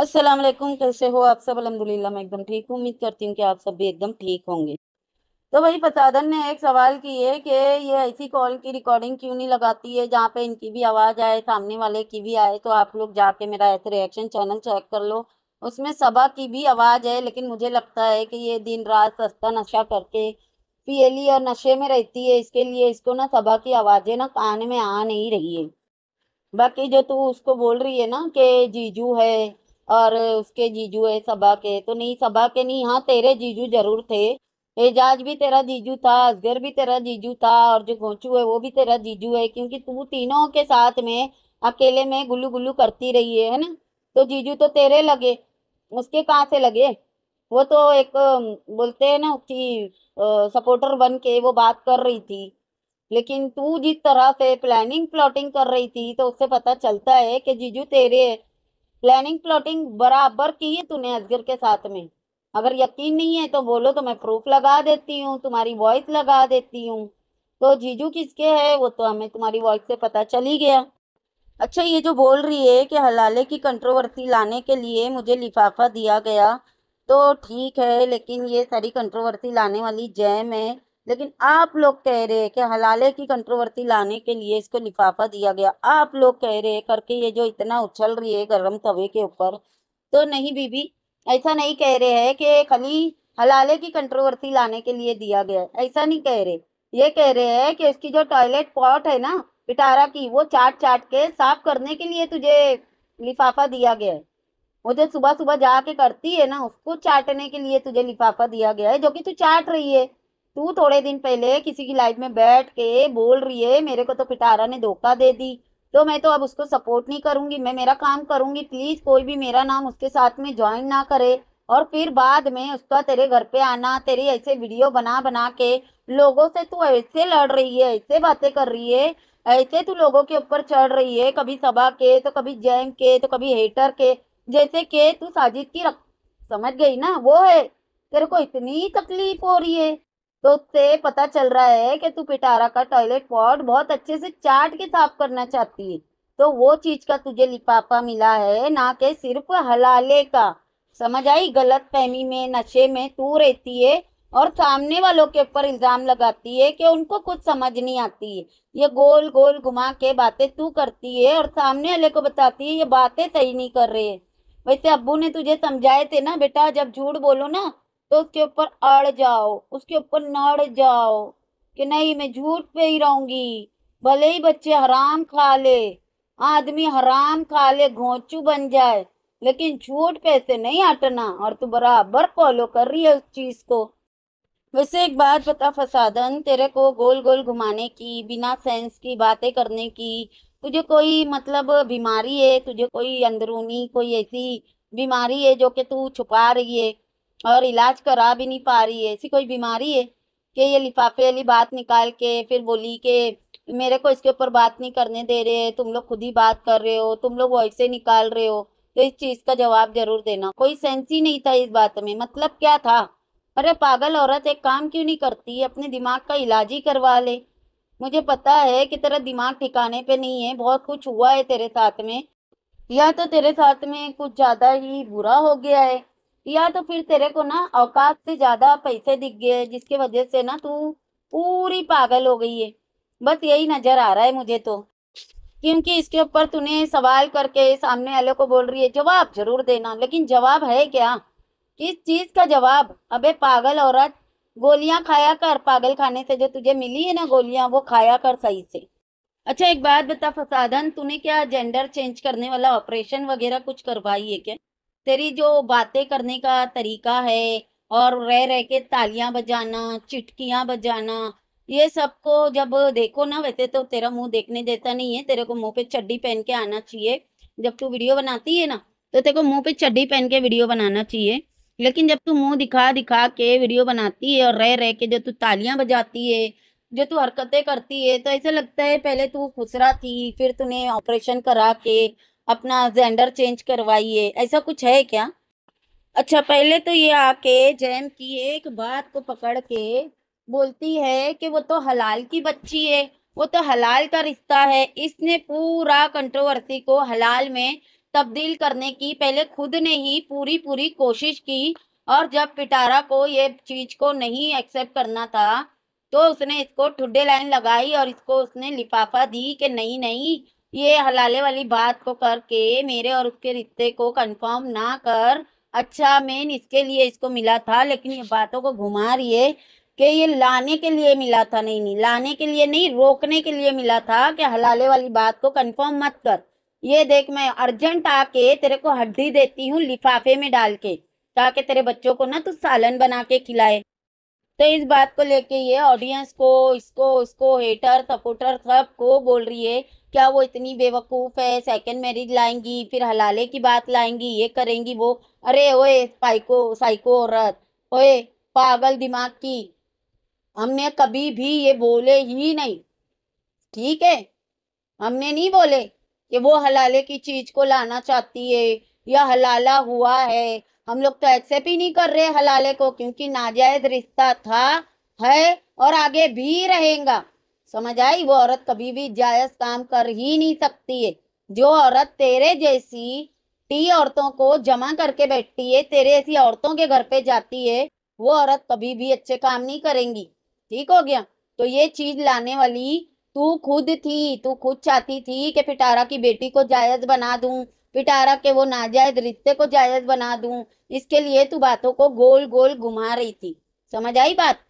अस्सलाम वालेकुम कैसे हो आप सब अलहमदिल्ला मैं एकदम ठीक हूँ उम्मीद करती हूँ कि आप सब भी एकदम ठीक होंगे तो भाई फसादन ने एक सवाल की है कि ये ऐसी कॉल की रिकॉर्डिंग क्यों नहीं लगाती है जहाँ पे इनकी भी आवाज़ आए सामने वाले की भी आए तो आप लोग जाके मेरा ऐसे रिएक्शन चैनल चेक कर लो उसमें सबा की भी आवाज़ है लेकिन मुझे लगता है कि ये दिन रात सस्ता नशा करके पियली और नशे में रहती है इसके लिए इसको ना सबा की आवाज़ें ना कान में आ नहीं रही है बाकी जो तू उसको बोल रही है ना कि जीजू है और उसके जीजू है सबा के तो नहीं सबा के नहीं हाँ तेरे जीजू जरूर थे एजाज भी तेरा जीजू था असगर भी तेरा जीजू था और जो घोंचू है वो भी तेरा जीजू है क्योंकि तू तीनों के साथ में अकेले में गुल्लू गुल्लू करती रही है ना तो जीजू तो तेरे लगे उसके कहाँ से लगे वो तो एक बोलते है ना उसकी सपोर्टर बन के वो बात कर रही थी लेकिन तू जिस तरह से प्लानिंग प्लॉटिंग कर रही थी तो उससे पता चलता है कि जीजू तेरे है प्लानिंग प्लॉटिंग बराबर की है तूने अजगर के साथ में अगर यकीन नहीं है तो बोलो तो मैं प्रूफ लगा देती हूँ तुम्हारी वॉइस लगा देती हूँ तो जीजू किसके है वो तो हमें तुम्हारी वॉइस से पता चल ही गया अच्छा ये जो बोल रही है कि हलाले की कंट्रोवर्सी लाने के लिए मुझे लिफाफा दिया गया तो ठीक है लेकिन ये सारी कंट्रोवर्सी लाने वाली जैम है लेकिन आप लोग कह रहे हैं कि हलाले की कंट्रोवर्सी लाने के लिए इसको लिफाफा दिया गया आप लोग कह रहे हैं करके ये जो इतना उछल रही है गर्म तवे के ऊपर तो नहीं बीबी ऐसा नहीं कह रहे हैं कि खाली हलाले की कंट्रोवर्सी लाने के लिए दिया गया है ऐसा नहीं कह रहे ये कह रहे हैं कि इसकी जो टॉयलेट पॉट है ना पिटारा की वो चाट चाट के साफ करने के लिए तुझे लिफाफा दिया गया है वो जो सुबह सुबह जाके करती है ना उसको चाटने के लिए तुझे लिफाफा दिया गया है जो कि तू चाट रही है तू थोड़े दिन पहले किसी की लाइफ में बैठ के बोल रही है मेरे को तो पिटारा ने धोखा दे दी तो मैं तो अब उसको सपोर्ट नहीं करूंगी मैं मेरा काम करूंगी प्लीज कोई भी मेरा नाम उसके साथ में ज्वाइन ना करे और फिर बाद में उसका तेरे घर पे आना तेरी ऐसे वीडियो बना बना के लोगों से तू ऐसे लड़ रही है ऐसे बातें कर रही है ऐसे तू लोगों के ऊपर चढ़ रही है कभी सभा के तो कभी जैम के तो कभी हेटर के जैसे के तू साजिद की रख समझ गई ना वो है तेरे को इतनी तकलीफ हो रही है तो ते पता चल रहा है कि तू पिटारा का टॉयलेट पॉट बहुत अच्छे से चाट के साफ करना चाहती है तो वो चीज का तुझे लिफाफा मिला है ना कि सिर्फ हलाले का समझ आई गलत फहमी में नशे में तू रहती है और सामने वालों के ऊपर इल्ज़ाम लगाती है कि उनको कुछ समझ नहीं आती है ये गोल गोल घुमा के बातें तू करती है और सामने वाले को बताती है ये बातें सही नहीं कर रहे है वैसे अबू ने तुझे समझाए थे ना बेटा जब झूठ बोलो ना तो उसके ऊपर अड़ जाओ उसके ऊपर नड़ जाओ कि नहीं मैं झूठ पे ही रहूंगी भले ही बच्चे हराम खा ले आदमी हराम खा ले घोंचू बन जाए लेकिन झूठ पे से नहीं हटना और तू बराबर फॉलो कर रही है उस चीज को वैसे एक बात बता फसादन तेरे को गोल गोल घुमाने की बिना सेंस की बातें करने की तुझे कोई मतलब बीमारी है तुझे कोई अंदरूनी कोई ऐसी बीमारी है जो कि तू छुपा रही है और इलाज करा भी नहीं पा रही है ऐसी कोई बीमारी है कि ये लिफाफे वाली बात निकाल के फिर बोली कि मेरे को इसके ऊपर बात नहीं करने दे रहे है तुम लोग खुद ही बात कर रहे हो तुम लोग वॉइस से निकाल रहे हो तो इस चीज का जवाब जरूर देना कोई सेंस ही नहीं था इस बात में मतलब क्या था अरे पागल औरत एक काम क्यों नहीं करती अपने दिमाग का इलाज ही करवा ले मुझे पता है कि तेरा दिमाग ठिकाने पे नहीं है बहुत कुछ हुआ है तेरे साथ में या तो तेरे साथ में कुछ ज्यादा ही बुरा हो गया है या तो फिर तेरे को ना औकात से ज्यादा पैसे दिख गए जिसके वजह से ना तू पूरी पागल हो गई है बस यही नजर आ रहा है मुझे तो क्योंकि इसके ऊपर तूने सवाल करके सामने वाले को बोल रही है जवाब जरूर देना लेकिन जवाब है क्या किस चीज का जवाब अबे पागल औरत गोलियां खाया कर पागल खाने से जो तुझे मिली है ना गोलियां वो खाया कर सही से अच्छा एक बात बता फसादन तूने क्या जेंडर चेंज करने वाला ऑपरेशन वगैरह कुछ करवाई है क्या तेरी जो बातें करने का तरीका है और रह रह के तालियां बजाना चिटकियां बजाना ये सबको जब देखो ना वैसे तो तेरा मुंह देखने देता नहीं है तेरे को मुंह पे चड्डी पहन के आना चाहिए जब तू वीडियो बनाती है ना तो तेरे को मुंह पे चड्डी पहन के वीडियो बनाना चाहिए लेकिन जब तू मुंह दिखा दिखा के वीडियो बनाती है और रह रह के जो तू तालियां बजाती है जो तू हरकतें करती है तो ऐसा लगता है पहले तू खुसरा थी फिर तूने ऑपरेशन करा के अपना जेंडर चेंज करवाइए ऐसा कुछ है क्या अच्छा पहले तो ये आके जैम की एक बात को पकड़ के बोलती है कि वो तो हलाल की बच्ची है वो तो हलाल का रिश्ता है इसने पूरा कंट्रोवर्सी को हलाल में तब्दील करने की पहले खुद ने ही पूरी पूरी कोशिश की और जब पिटारा को ये चीज को नहीं एक्सेप्ट करना था तो उसने इसको ठुड्डे लाइन लगाई और इसको उसने लिफाफा दी कि नहीं नहीं ये हलाले वाली बात को करके मेरे और उसके रिश्ते को कंफर्म ना कर अच्छा मैन इसके लिए इसको मिला था लेकिन ये बातों को घुमा रही है कि ये लाने के लिए मिला था नहीं नहीं लाने के लिए नहीं रोकने के लिए मिला था कि हलाले वाली बात को कंफर्म मत कर ये देख मैं अर्जेंट आके तेरे को हड्डी देती हूँ लिफाफे में डाल के ताकि तेरे बच्चों को ना तू सालन बना के खिलाए तो इस बात को लेके ये ऑडियंस को इसको उसको हेटर सपोर्टर सब को बोल रही है क्या वो इतनी बेवकूफ़ है सेकंड मैरिज लाएंगी फिर हलाले की बात लाएंगी ये करेंगी वो अरे ओए साइको साइको औरत ओए पागल दिमाग की हमने कभी भी ये बोले ही नहीं ठीक है हमने नहीं बोले कि वो हलाले की चीज़ को लाना चाहती है या हलाला हुआ है हम लोग तो एक्सेप्ट ही नहीं कर रहे हलाले को क्योंकि नाजायज रिश्ता था है और आगे भी रहेगा समझ आई वो औरत कभी भी जायज काम कर ही नहीं सकती है जो औरत तेरे जैसी टी औरतों को जमा करके बैठती है तेरे ऐसी औरतों के घर पे जाती है वो औरत कभी भी अच्छे काम नहीं करेंगी ठीक हो गया तो ये चीज लाने वाली तू खुद थी तू खुद चाहती थी कि पिटारा की बेटी को जायज बना दूं पिटारा के वो नाजायज रिश्ते को जायज बना दूं इसके लिए तू बातों को गोल गोल घुमा रही थी समझ आई बात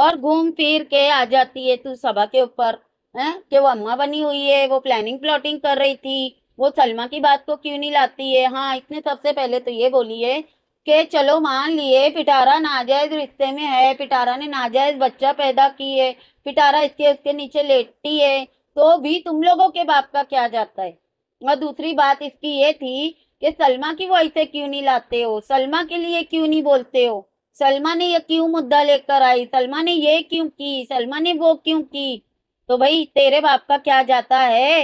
और घूम फिर के आ जाती है तू सभा के ऊपर है कि वो अम्मा बनी हुई है वो प्लानिंग प्लॉटिंग कर रही थी वो सलमा की बात को क्यों नहीं लाती है हाँ इसने सबसे पहले तो ये बोली है कि चलो मान लिए पिटारा नाजायज रिश्ते में है पिटारा ने नाजायज बच्चा पैदा की है पिटारा इसके उसके नीचे लेटती है तो भी तुम लोगों के बाप का क्या जाता है और दूसरी बात इसकी ये थी कि सलमा की वो ऐसे क्यों नहीं लाते हो सलमा के लिए क्यों नहीं बोलते हो सलमा ने यह क्यों मुद्दा लेकर आई सलमा ने ये क्यों की सलमा ने वो क्यों की तो भाई तेरे बाप का क्या जाता है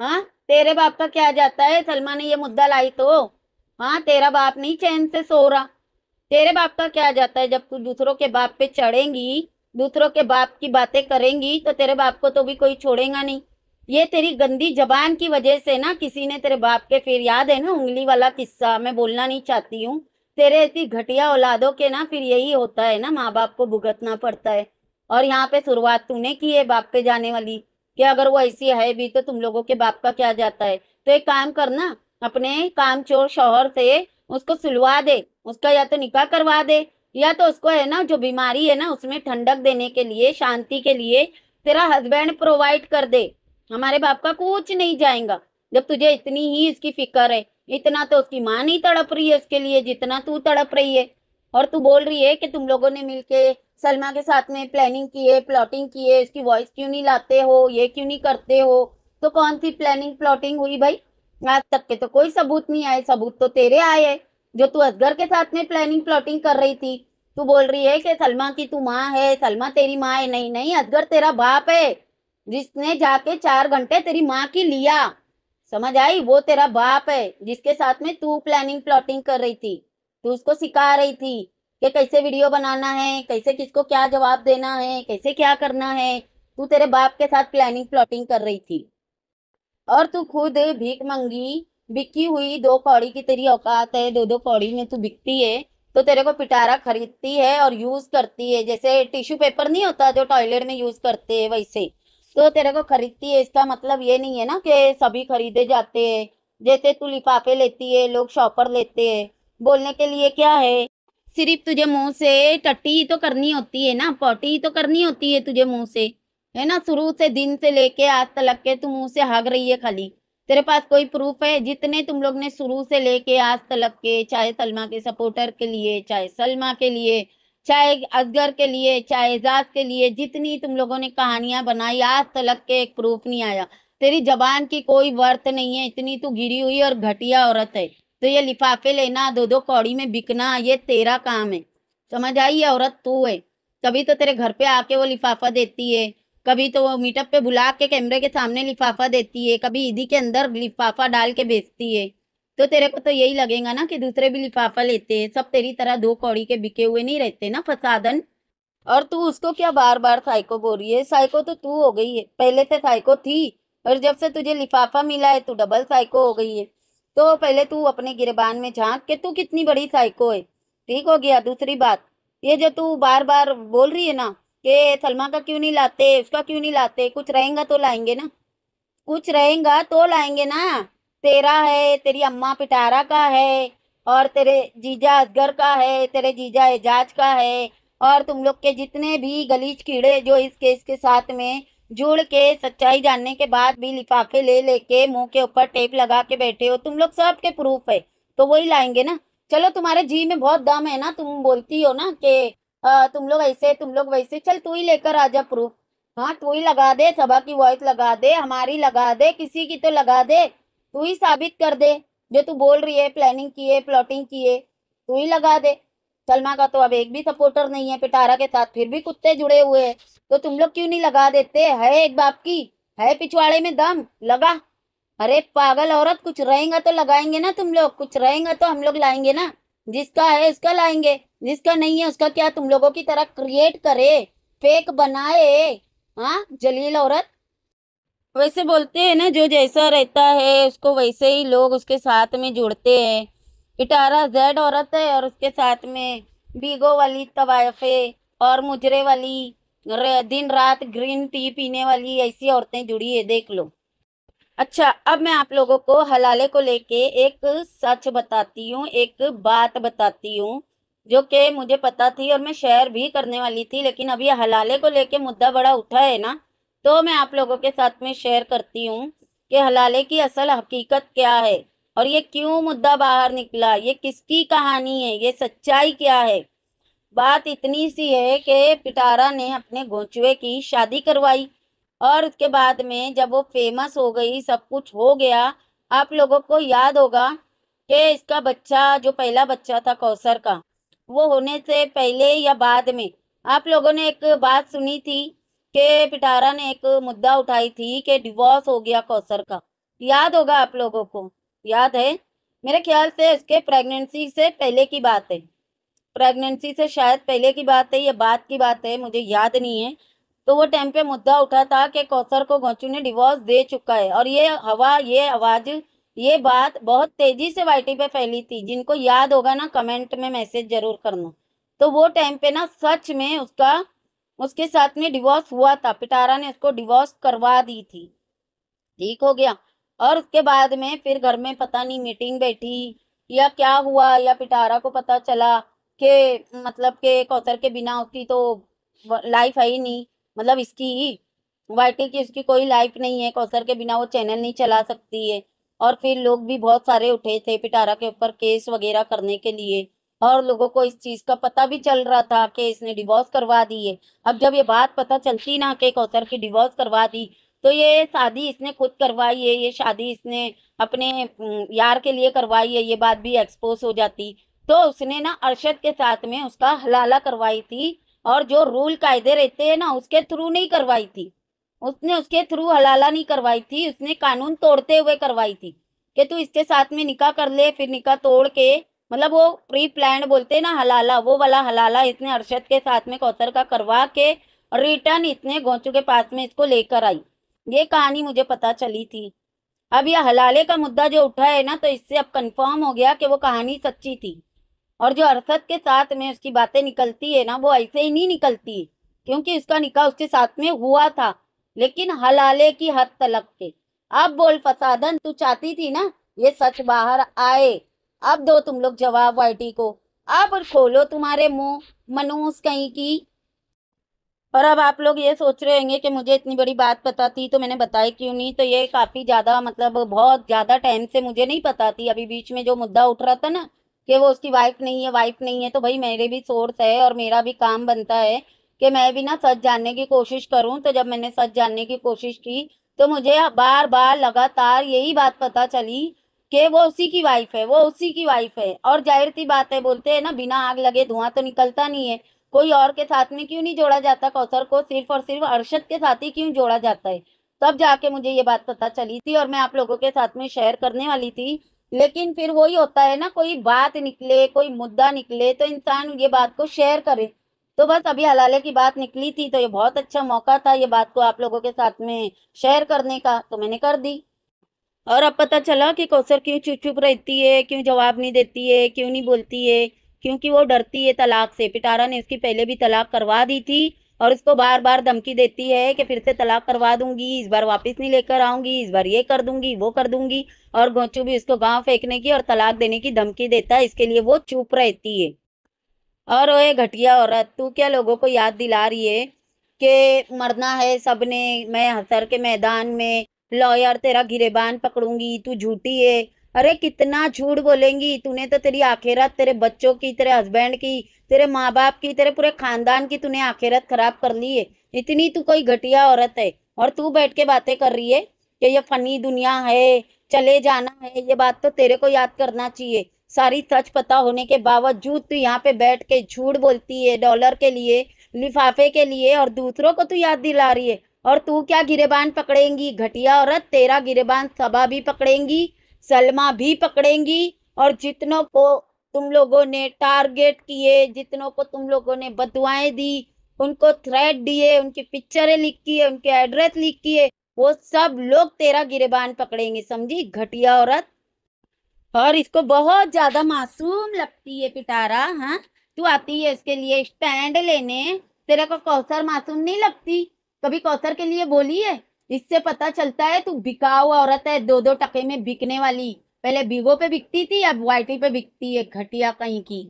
हाँ तेरे बाप का क्या जाता है सलमा ने ये मुद्दा लाई तो हाँ तेरा बाप नहीं चैन से सो रहा तेरे बाप का क्या जाता है जब तू दूसरों के बाप पे चढ़ेंगी दूसरों के बाप की बातें करेंगी तो तेरे बाप को तो भी कोई छोड़ेगा नहीं ये तेरी गंदी जबान की वजह से ना किसी ने तेरे बाप के फिर याद है ना उंगली वाला किस्सा मैं बोलना नहीं चाहती हूँ तेरे ऐसी घटिया औलादों के ना फिर यही होता है ना माँ बाप को भुगतना पड़ता है और यहाँ पे शुरुआत तूने की है बाप पे जाने वाली कि अगर वो ऐसी है भी तो तुम लोगों के बाप का क्या जाता है तो एक काम करना अपने काम चोर शोहर से उसको सुलवा दे उसका या तो निकाह करवा दे या तो उसको है ना जो बीमारी है ना उसमें ठंडक देने के लिए शांति के लिए तेरा हस्बैंड प्रोवाइड कर दे हमारे बाप का कुछ नहीं जाएगा जब तुझे इतनी ही इसकी फिक्र है इतना तो उसकी माँ नहीं तड़प रही है उसके लिए जितना तू तड़प रही है और तू बोल रही है कि तुम लोगों ने मिलके सलमा के साथ में प्लानिंग की है प्लॉटिंग की है इसकी वॉइस क्यों नहीं लाते हो ये क्यों नहीं करते हो तो कौन सी प्लानिंग प्लॉटिंग हुई भाई आज तक के तो कोई सबूत नहीं आए सबूत तो तेरे आए जो तू असगर के साथ में प्लानिंग प्लॉटिंग कर रही थी तू बोल रही है कि सलमा की तू माँ है सलमा तेरी माँ है नहीं नहीं असगर तेरा बाप है जिसने जाके चार घंटे तेरी माँ की लिया समझ आई वो तेरा बाप है जिसके साथ में तू प्लानिंग प्लॉटिंग कर रही थी तू उसको सिखा रही थी कि कैसे वीडियो बनाना है कैसे किसको क्या जवाब देना है कैसे क्या करना है तू तेरे बाप के साथ प्लानिंग प्लॉटिंग कर रही थी और तू खुद भीख मंगी बिकी हुई दो कौड़ी की तेरी औकात है दो दो कौड़ी में तू बिकती है तो तेरे को पिटारा खरीदती है और यूज करती है जैसे टिश्यू पेपर नहीं होता जो टॉयलेट में यूज करते है वैसे तो तेरे को खरीदती है इसका मतलब ये नहीं है ना कि सभी खरीदे जाते हैं जैसे तू लिफाफे लेती है लोग शॉपर लेते हैं बोलने के लिए क्या है सिर्फ तुझे मुंह से टट्टी ही तो करनी होती है ना पट्टी ही तो करनी होती है तुझे मुंह से है ना शुरू से दिन से लेके आज तक के तू मुंह से हाग रही है खाली तेरे पास कोई प्रूफ है जितने तुम लोग ने शुरू से लेके आज तलक के चाहे सलमा के सपोर्टर के लिए चाहे सलमा के लिए चाहे असगर के लिए चाहे एजाज के लिए जितनी तुम लोगों ने कहानियां बनाई आज तलक के एक प्रूफ नहीं आया तेरी जबान की कोई वर्थ नहीं है इतनी तू तो गिरी हुई और घटिया औरत है तो ये लिफाफे लेना दो दो कौड़ी में बिकना ये तेरा काम है समझ आई ये औरत तू है कभी तो तेरे घर पे आके वो लिफाफा देती है कभी तो वो मीटअप पे बुला के कैमरे के सामने लिफाफा देती है कभी ईदी के अंदर लिफाफा डाल के बेचती है तो तेरे को तो यही लगेगा ना कि दूसरे भी लिफाफा लेते हैं सब तेरी तरह दो कौड़ी के बिके हुए नहीं रहते ना फसादन और तू उसको क्या बार बार साइको बोल रही है साइको तो तू हो गई है पहले से साइको थी और जब से तुझे लिफाफा मिला है तू डबल साइको हो गई है तो पहले तू अपने गिरबान में झांक के तू कितनी बड़ी साइको है ठीक हो गया दूसरी बात ये जो तू बार बार बोल रही है ना कि सलमा का क्यों नहीं लाते उसका क्यों नहीं लाते कुछ रहेगा तो लाएंगे ना कुछ रहेगा तो लाएंगे ना तेरा है तेरी अम्मा पिटारा का है और तेरे जीजा अजगर का है तेरे जीजा एजाज का है और तुम लोग के जितने भी गलीज कीड़े जो इस केस के साथ में जुड़ के सच्चाई जानने के बाद भी लिफाफे ले लेके मुंह के ऊपर टेप लगा के बैठे हो तुम लोग सब के प्रूफ है तो वही लाएंगे ना चलो तुम्हारे जी में बहुत दम है ना तुम बोलती हो ना कि तुम लोग ऐसे तुम लोग वैसे चल तू ही लेकर आ जा प्रूफ हाँ तू ही लगा दे सभा की वॉइस लगा दे हमारी लगा दे किसी की तो लगा दे तू ही साबित कर दे जो तू बोल रही है प्लानिंग किए प्लॉटिंग किए तू ही लगा दे सलमा का तो अब एक भी सपोर्टर नहीं है पिटारा के साथ फिर भी कुत्ते जुड़े हुए हैं तो तुम लोग क्यों नहीं लगा देते है एक बाप की है पिछवाड़े में दम लगा अरे पागल औरत कुछ रहेगा तो लगाएंगे ना तुम लोग कुछ रहेगा तो हम लोग लाएंगे ना जिसका है उसका लाएंगे जिसका नहीं है उसका क्या तुम लोगों की तरह क्रिएट करे फेक बनाए हाँ जलील औरत वैसे बोलते हैं ना जो जैसा रहता है उसको वैसे ही लोग उसके साथ में जुड़ते हैं पिटारा जेड औरत है और उसके साथ में बीगो वाली तवायफे और मुजरे वाली दिन रात ग्रीन टी पीने वाली ऐसी औरतें जुड़ी है देख लो अच्छा अब मैं आप लोगों को हलाले को लेके एक सच बताती हूँ एक बात बताती हूँ जो कि मुझे पता थी और मैं शेयर भी करने वाली थी लेकिन अभी हलाले को लेके मुद्दा बड़ा उठा है ना तो मैं आप लोगों के साथ में शेयर करती हूँ कि हलाले की असल हकीकत क्या है और ये क्यों मुद्दा बाहर निकला ये किसकी कहानी है ये सच्चाई क्या है बात इतनी सी है कि पिटारा ने अपने घोचुए की शादी करवाई और उसके बाद में जब वो फेमस हो गई सब कुछ हो गया आप लोगों को याद होगा कि इसका बच्चा जो पहला बच्चा था कौसर का वो होने से पहले या बाद में आप लोगों ने एक बात सुनी थी के पिटारा ने एक मुद्दा उठाई थी कि डिवोर्स हो गया कौसर का याद होगा आप लोगों को याद है मेरे ख्याल से उसके प्रेगनेंसी से पहले की बात है प्रेगनेंसी से शायद पहले की बात है या बात की बात है मुझे याद नहीं है तो वो टाइम पे मुद्दा उठा था कि कौसर को गोचू ने डिवोर्स दे चुका है और ये हवा ये आवाज़ ये बात बहुत तेज़ी से वाइटी पे फैली थी जिनको याद होगा ना कमेंट में मैसेज जरूर करना तो वो टाइम पे ना सच में उसका उसके साथ में डिवोर्स हुआ था पिटारा ने उसको डिवोर्स करवा दी थी ठीक हो गया और उसके बाद में फिर घर में पता नहीं मीटिंग बैठी या क्या हुआ या पिटारा को पता चला कि मतलब के कौतर के बिना उसकी तो लाइफ है ही नहीं मतलब इसकी ही वाइटी की उसकी कोई लाइफ नहीं है कौसर के बिना वो चैनल नहीं चला सकती है और फिर लोग भी बहुत सारे उठे थे पिटारा के ऊपर केस वगैरह करने के लिए और लोगों को इस चीज़ का पता भी चल रहा था कि इसने डिवोर्स करवा दी है अब जब ये बात पता चलती ना कि कौसर की डिवोर्स करवा दी तो ये शादी इसने खुद करवाई है ये शादी इसने अपने यार के लिए करवाई है ये बात भी एक्सपोज हो जाती तो उसने ना अरशद के साथ में उसका हलाला करवाई थी और जो रूल कायदे रहते हैं ना उसके थ्रू नहीं करवाई थी उसने उसके थ्रू हलाला नहीं करवाई थी उसने कानून तोड़ते हुए करवाई थी कि तू इसके साथ में निकाह कर ले फिर निकाह तोड़ के मतलब वो प्री प्लान बोलते हैं ना हलाला वो वाला हलाला इसने अरशद के साथ में कौतर का करवा के रिटर्न इसने गोंचू के पास में इसको लेकर आई ये कहानी मुझे पता चली थी अब यह हलाले का मुद्दा जो उठा है ना तो इससे अब कंफर्म हो गया कि वो कहानी सच्ची थी और जो अरसद के साथ में उसकी बातें निकलती है ना वो ऐसे ही नहीं निकलती क्योंकि उसका निकाह उसके साथ में हुआ था लेकिन हलाले की हद तलब के अब बोल फसादन तू चाहती थी ना ये सच बाहर आए अब दो तुम लोग जवाब वाइटी को अब खोलो तुम्हारे मुंह मनोज कहीं की और अब आप लोग ये सोच रहे होंगे कि मुझे इतनी बड़ी बात पता थी तो मैंने बताई क्यों नहीं तो ये काफ़ी ज़्यादा मतलब बहुत ज़्यादा टाइम से मुझे नहीं पता थी अभी बीच में जो मुद्दा उठ रहा था ना कि वो उसकी वाइफ नहीं है वाइफ नहीं है तो भाई मेरे भी सोर्स है और मेरा भी काम बनता है कि मैं भी ना सच जानने की कोशिश करूँ तो जब मैंने सच जानने की कोशिश की तो मुझे बार बार लगातार यही बात पता चली कि वो उसी की वाइफ है वो उसी की वाइफ है और जाहिर सी बात है बोलते हैं ना बिना आग लगे धुआं तो निकलता नहीं है कोई और के साथ में क्यों नहीं जोड़ा जाता कौसर को सिर्फ और सिर्फ अरशद के साथ ही क्यों जोड़ा जाता है तब जाके मुझे ये बात पता चली थी और मैं आप लोगों के साथ में शेयर करने वाली थी लेकिन फिर वही होता है ना कोई बात निकले कोई मुद्दा निकले तो इंसान ये बात को शेयर करे तो बस अभी हलाले की बात निकली थी तो ये बहुत अच्छा मौका था ये बात को आप लोगों के साथ में शेयर करने का तो मैंने कर दी और अब पता चला कि कौसर क्यों चुप चुप रहती है क्यों जवाब नहीं देती है क्यों नहीं बोलती है क्योंकि वो डरती है तलाक से पिटारा ने उसकी पहले भी तलाक करवा दी थी और उसको बार बार धमकी देती है कि फिर से तलाक करवा दूंगी इस बार वापस नहीं लेकर आऊंगी इस बार ये कर दूंगी वो कर दूंगी और गोचू भी उसको गांव फेंकने की और तलाक देने की धमकी देता है इसके लिए वो चुप रहती है और वो घटिया औरत तू क्या लोगों को याद दिला रही है कि मरना है सबने मैं हसर के मैदान में लॉयर तेरा गिरेबान पकड़ूंगी तू झूठी है अरे कितना झूठ बोलेंगी तूने तो तेरी आखिरत तेरे बच्चों की तेरे हस्बैंड की तेरे माँ बाप की तेरे पूरे खानदान की तूने आखिरत खराब कर ली है इतनी तू कोई घटिया औरत है और तू बैठ के बातें कर रही है कि ये फनी दुनिया है चले जाना है ये बात तो तेरे को याद करना चाहिए सारी सच पता होने के बावजूद तू यहाँ पे बैठ के झूठ बोलती है डॉलर के लिए लिफाफे के लिए और दूसरों को तू याद दिला रही है और तू क्या गिरेबान पकड़ेंगी घटिया औरत तेरा गिरेबान सबा भी पकड़ेंगी सलमा भी पकड़ेंगी और जितनों को तुम लोगों ने टारगेट किए जितनों को तुम लोगों ने बदुआएं दी उनको थ्रेड दिए उनकी पिक्चरें लिख किए उनके एड्रेस लिख किए वो सब लोग तेरा गिरेबान पकड़ेंगे समझी घटिया औरत और इसको बहुत ज़्यादा मासूम लगती है पिटारा हाँ तू आती है इसके लिए स्टैंड लेने तेरे को कौसर मासूम नहीं लगती कभी कौथर के लिए बोली है इससे पता चलता है तू बिकाऊ औरत है दो दो टके में बिकने वाली पहले बिगो पे बिकती थी अब वाइटी पे बिकती है घटिया कहीं की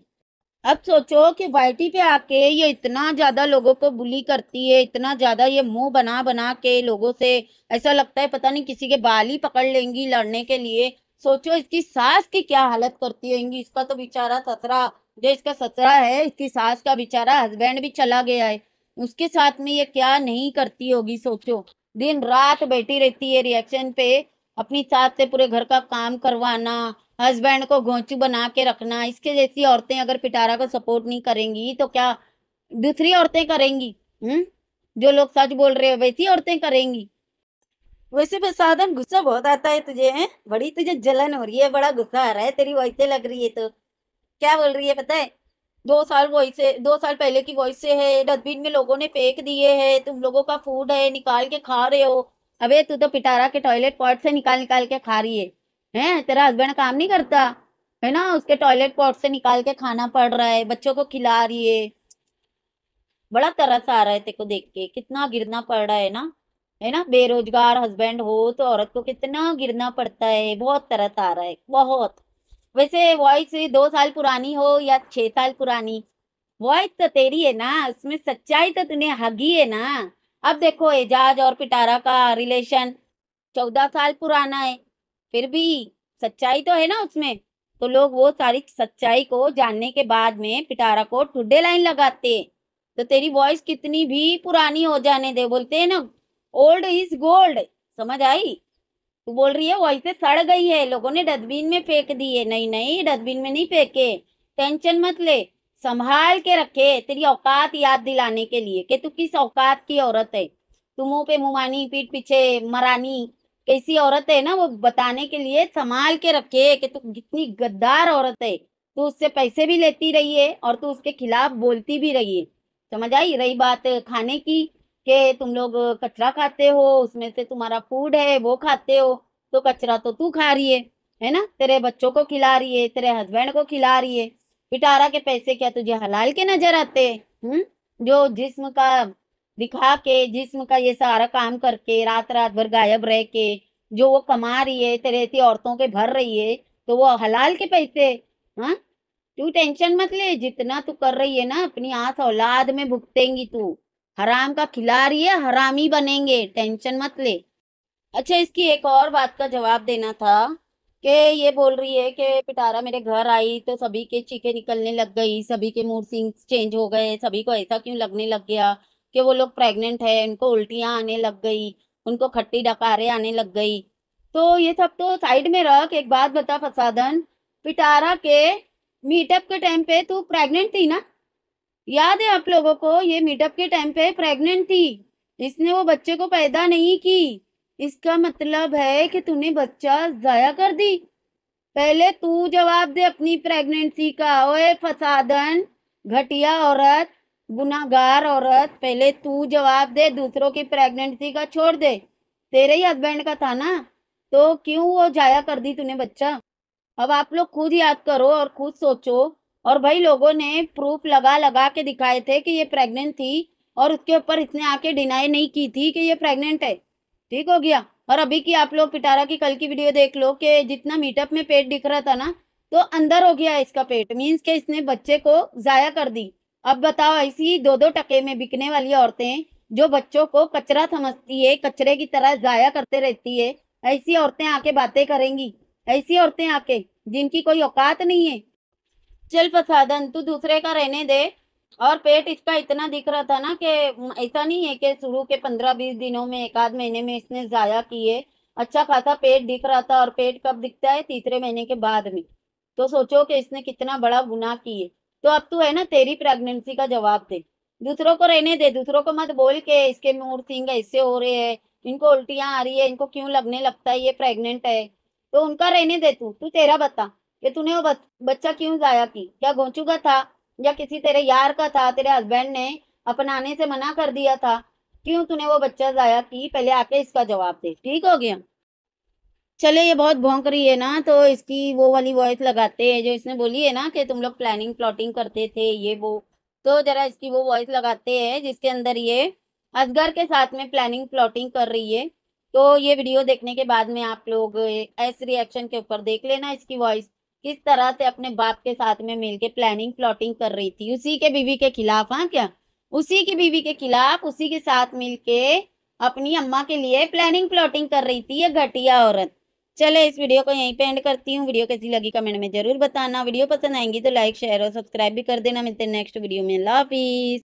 अब सोचो कि वाइटी पे आके ये इतना ज़्यादा लोगों को बुली करती है इतना ज़्यादा ये मुंह बना बना के लोगों से ऐसा लगता है पता नहीं किसी के बाल ही पकड़ लेंगी लड़ने के लिए सोचो इसकी सास की क्या हालत करती होंगी इसका तो बेचारा ससरा जो इसका ससरा है इसकी सास का बेचारा हस्बैंड भी चला गया है उसके साथ में ये क्या नहीं करती होगी सोचो दिन रात बैठी रहती है रिएक्शन पे अपनी साथ से पूरे घर का काम करवाना हस्बैंड को घोंचू बना के रखना इसके जैसी औरतें अगर पिटारा को सपोर्ट नहीं करेंगी तो क्या दूसरी औरतें करेंगी हम्म जो लोग सच बोल रहे हो वैसी औरतें करेंगी वैसे भी तो साधन गुस्सा बहुत आता है तुझे है? बड़ी तुझे जलन हो रही है बड़ा गुस्सा आ रहा है तेरी वैसे लग रही है तो क्या बोल रही है पता है दो साल वॉइस दो साल पहले की वॉइस है डस्टबिन में लोगों ने फेंक दिए है तुम लोगों का फूड है निकाल के खा रहे हो अबे तू तो पिटारा के टॉयलेट पॉट से निकाल निकाल के खा रही है हैं तेरा हस्बैंड काम नहीं करता है ना उसके टॉयलेट पॉट से निकाल के खाना पड़ रहा है बच्चों को खिला रही है बड़ा तरस आ रहा है तेको देख के कितना गिरना पड़ रहा है ना है ना बेरोजगार हस्बैंड हो तो औरत को कितना गिरना पड़ता है बहुत तरस आ रहा है बहुत वैसे वॉइस दो साल पुरानी हो या छह साल पुरानी वॉइस तो तेरी है ना उसमें सच्चाई तो तुमने हगी है ना अब देखो एजाज और पिटारा का रिलेशन चौदह साल पुराना है फिर भी सच्चाई तो है ना उसमें तो लोग वो सारी सच्चाई को जानने के बाद में पिटारा को ठुड्डे लाइन लगाते तो तेरी वॉइस कितनी भी पुरानी हो जाने दे बोलते है ना ओल्ड इज गोल्ड समझ आई तू बोल रही है वैसे सड़ गई है लोगों ने डस्टबिन में फेंक दी है नहीं नहीं डस्टबिन में नहीं फेंके टेंशन मत ले संभाल के रखे तेरी औकात याद दिलाने के लिए कि तू किस औकात की औरत है तू मुंह पे मुमानी पीठ पीछे मरानी कैसी औरत है ना वो बताने के लिए संभाल के रखे कि तू कितनी गद्दार औरत है तू उससे पैसे भी लेती रही है और तू उसके खिलाफ बोलती भी रही है समझ आई रही बात खाने की कि तुम लोग कचरा खाते हो उसमें से तुम्हारा फूड है वो खाते हो तो कचरा तो तू खा रही है है ना तेरे बच्चों को खिला रही है तेरे हस्बैंड को खिला रही है पिटारा के पैसे क्या तुझे हलाल के नजर आते हैं हम्म? जो जिस्म का दिखा के जिस्म का ये सारा काम करके रात रात भर गायब रह के जो वो कमा रही है तेरे ऐसी औरतों के भर रही है तो वो हलाल के पैसे हाँ तू टेंशन मत ले जितना तू कर रही है ना अपनी आस औलाद में भुगतेंगी तू हराम का खिलाड़ी है हराम ही बनेंगे टेंशन मत ले अच्छा इसकी एक और बात का जवाब देना था कि ये बोल रही है कि पिटारा मेरे घर आई तो सभी के चीखे निकलने लग गई सभी के मूड सिंग चेंज हो गए सभी को ऐसा क्यों लगने लग गया कि वो लोग प्रेग्नेंट है उनको उल्टियाँ आने लग गई उनको खट्टी डकारे आने लग गई तो ये सब तो साइड में रख एक बात बता फसादन पिटारा के मीटअप के टाइम पे तू प्रेग्नेंट थी ना याद है आप लोगों को ये मीटअप के टाइम पे प्रेग्नेंट थी इसने वो बच्चे को पैदा नहीं की इसका मतलब है कि तूने बच्चा जाया कर दी पहले तू जवाब दे अपनी प्रेगनेंसी का ओए फसादन घटिया औरत गुनागार औरत पहले तू जवाब दे दूसरों की प्रेगनेंसी का छोड़ दे तेरे ही हस्बैंड का था ना तो क्यों वो जाया कर दी तूने बच्चा अब आप लोग खुद याद करो और खुद सोचो और भाई लोगों ने प्रूफ लगा लगा के दिखाए थे कि ये प्रेग्नेंट थी और उसके ऊपर इसने आके डिनाई नहीं की थी कि ये प्रेग्नेंट है ठीक हो गया और अभी की आप लोग पिटारा की कल की वीडियो देख लो कि जितना मीटअप में पेट दिख रहा था ना तो अंदर हो गया इसका पेट मीन्स के इसने बच्चे को ज़ाया कर दी अब बताओ ऐसी दो दो टके में बिकने वाली औरतें जो बच्चों को कचरा समझती है कचरे की तरह ज़ाया करते रहती है ऐसी औरतें आके बातें करेंगी ऐसी औरतें आके जिनकी कोई औकात नहीं है चल प्रसादन तू दूसरे का रहने दे और पेट इसका इतना दिख रहा था ना कि ऐसा नहीं है कि शुरू के पंद्रह बीस दिनों में एक आध महीने में इसने जाया किए अच्छा खासा पेट दिख रहा था और पेट कब दिखता है तीसरे महीने के बाद में तो सोचो कि इसने कितना बड़ा गुनाह किए तो अब तू है ना तेरी प्रेगनेंसी का जवाब दे दूसरों को रहने दे दूसरों को मत बोल के इसके मूर सिंह ऐसे हो रहे है इनको उल्टियां आ रही है इनको क्यों लगने लगता है ये प्रेगनेंट है तो उनका रहने दे तू तू तेरा बता कि तूने वो बच्चा क्यों जाया की क्या गोचू का था या किसी तेरे यार का था तेरे हस्बैंड ने अपनाने से मना कर दिया था क्यों तूने वो बच्चा जाया की पहले आके इसका जवाब दे ठीक हो गया चले ये बहुत भोंक रही है ना तो इसकी वो वाली वॉइस लगाते हैं जो इसने बोली है ना कि तुम लोग प्लानिंग प्लॉटिंग करते थे ये वो तो जरा इसकी वो वॉइस लगाते हैं जिसके अंदर ये असगर के साथ में प्लानिंग प्लॉटिंग कर रही है तो ये वीडियो देखने के बाद में आप लोग ऐसे रिएक्शन के ऊपर देख लेना इसकी वॉइस किस तरह से अपने बाप के साथ में मिलके प्लानिंग प्लॉटिंग कर रही थी उसी के बीवी के खिलाफ हाँ क्या उसी की बीवी के खिलाफ उसी के साथ मिलके अपनी अम्मा के लिए प्लानिंग प्लॉटिंग कर रही थी ये घटिया औरत चले इस वीडियो को यहीं पे एंड करती हूँ वीडियो कैसी लगी कमेंट में जरूर बताना वीडियो पसंद आएंगी तो लाइक शेयर और सब्सक्राइब भी कर देना मिलते हैं नेक्स्ट वीडियो में लाफिज